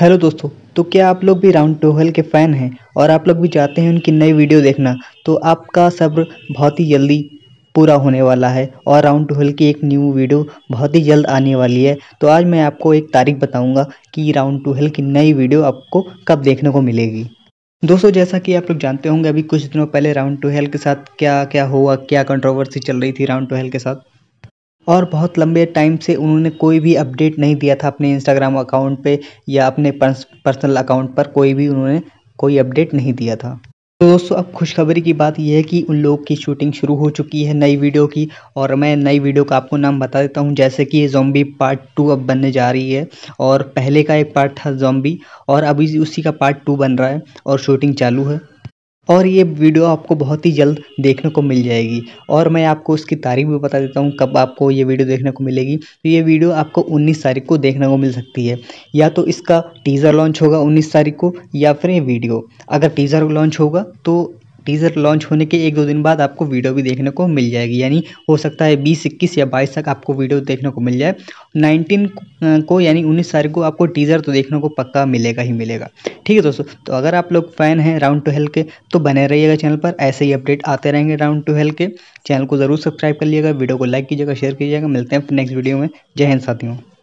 hello दोस्तों तो क्या आप लोग भी राउंड टोहल के फ़ैन हैं और आप लोग भी चाहते हैं उनकी नई वीडियो देखना तो आपका सब्र बहुत ही जल्दी पूरा होने वाला है और राउंड टोहल की एक न्यू वीडियो बहुत ही जल्द आने वाली है तो आज मैं आपको एक तारीख बताऊंगा कि राउंड टोहल की नई वीडियो आपको कब देखने को मिलेगी दोस्तों जैसा कि आप लोग जानते होंगे अभी कुछ दिनों पहले राउंड टोहल के साथ क्या क्या हुआ क्या कंट्रोवर्सी चल रही थी राउंड टोहल के साथ और बहुत लंबे टाइम से उन्होंने कोई भी अपडेट नहीं दिया था अपने इंस्टाग्राम अकाउंट पे या अपने पर्सनल अकाउंट पर कोई भी उन्होंने कोई अपडेट नहीं दिया था तो दोस्तों अब खुशखबरी की बात यह है कि उन लोगों की शूटिंग शुरू हो चुकी है नई वीडियो की और मैं नई वीडियो का आपको नाम बता देता हूँ जैसे कि ये जोम्बी पार्ट टू अब बनने जा रही है और पहले का एक पार्ट था जोम्बी और अभी उसी का पार्ट टू बन रहा है और शूटिंग चालू है और ये वीडियो आपको बहुत ही जल्द देखने को मिल जाएगी और मैं आपको उसकी तारीख भी बता देता हूँ कब आपको ये वीडियो देखने को मिलेगी तो ये वीडियो आपको 19 तारीख को देखने को मिल सकती है या तो इसका टीज़र लॉन्च होगा 19 तारीख को या फिर ये वीडियो अगर टीज़र लॉन्च होगा तो टीज़र लॉन्च होने के एक दो दिन बाद आपको वीडियो भी देखने को मिल जाएगी यानी हो सकता है बीस इक्कीस या बाईस तक आपको वीडियो देखने को मिल जाए नाइनटीन को यानी उन्नीस तारीख को आपको टीज़र तो देखने को पक्का मिलेगा ही मिलेगा ठीक है दोस्तों तो अगर आप लोग फ़ैन हैं राउंड टू हेल्थ के तो बने रहिएगा चैनल पर ऐसे ही अपडेट आते रहेंगे राउंड टू हेल्थ के चैनल को ज़रूर सब्सक्राइब कर लीजिएगा वीडियो को लाइक कीजिएगा शेयर कीजिएगा मिलते हैं नेक्स्ट वीडियो में जय हिंद साथियों